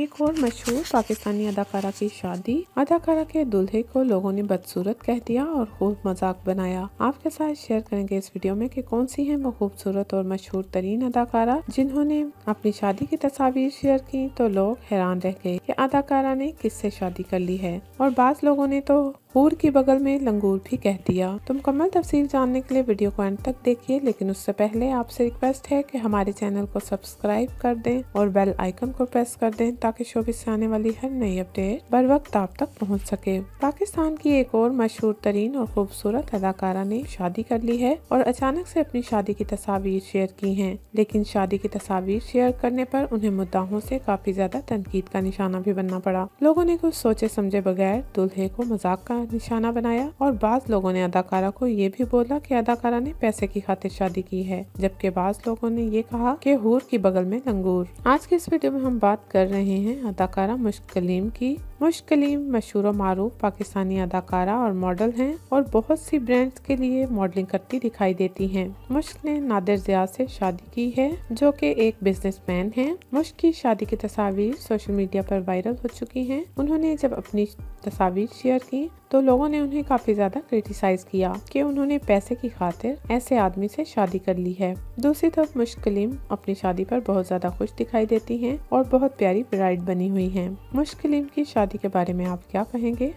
एक और मशहूर पाकिस्तानी अदाकारा की शादी अदाकारा के दूल्हे को लोगों ने बदसूरत कह दिया और खूब मजाक बनाया आपके साथ शेयर करेंगे इस वीडियो में कि कौन सी हैं वो खूबसूरत और मशहूर तरीन अदाकारा जिन्होंने अपनी शादी की तस्वीर शेयर की तो लोग हैरान रह गए की अदाकारा ने किससे शादी कर ली है और बाद लोगों ने तो पूर की बगल में लंगूर भी कह दिया तो मुकम्मल तफसील जानने के लिए वीडियो को एंड तक देखिए लेकिन उससे पहले आपसे रिक्वेस्ट है कि हमारे चैनल को सब्सक्राइब कर दें और बेल आइकन को प्रेस कर दें ताकि शोबे से आने वाली हर नई अपडेट बर वक्त आप तक पहुंच सके पाकिस्तान की एक और मशहूर तरीन और खूबसूरत अदाकारा ने शादी कर ली है और अचानक ऐसी अपनी शादी की तस्वीर शेयर की है लेकिन शादी की तस्वीर शेयर करने आरोप उन्हें मुद्दाओं ऐसी काफी ज्यादा तनकीद का निशाना भी बनना पड़ा लोगों ने कुछ सोचे समझे बगैर दूल्हे को मजाक का निशाना बनाया और बाज लोगों ने अदाकारा को ये भी बोला कि अदाकारा ने पैसे की खातिर शादी की है जबकि बाज लोगों ने ये कहा कि हूर की बगल में लंगूर आज के इस वीडियो में हम बात कर रहे हैं अदाकारा मुश्किलीम की मुश्किलीम मशहूर मारूफ पाकिस्तानी अदाकारा और मॉडल हैं और बहुत सी ब्रांड्स के लिए मॉडलिंग करती दिखाई देती हैं मुश्क ने नादिर जिया से शादी की है जो कि एक बिजनेसमैन हैं मुश्क की शादी की तस्वीर सोशल मीडिया पर वायरल हो चुकी हैं उन्होंने जब अपनी तस्वीर शेयर की तो लोगों ने उन्हें काफ़ी ज़्यादा क्रिटिसाइज़ किया कि उन्होंने पैसे की खातिर ऐसे आदमी से शादी कर ली है दूसरी तरफ मुश्किलीम अपनी शादी पर बहुत ज़्यादा खुश दिखाई देती हैं और बहुत प्यारी ब्राइड बनी हुई हैं मुश्किलीम की शादी के बारे में आप क्या कहेंगे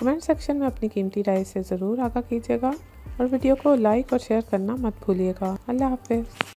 कमेंट सेक्शन में अपनी कीमती राय से ज़रूर आगा कीजिएगा और वीडियो को लाइक और शेयर करना मत भूलिएगा अल्लाह हाफिज़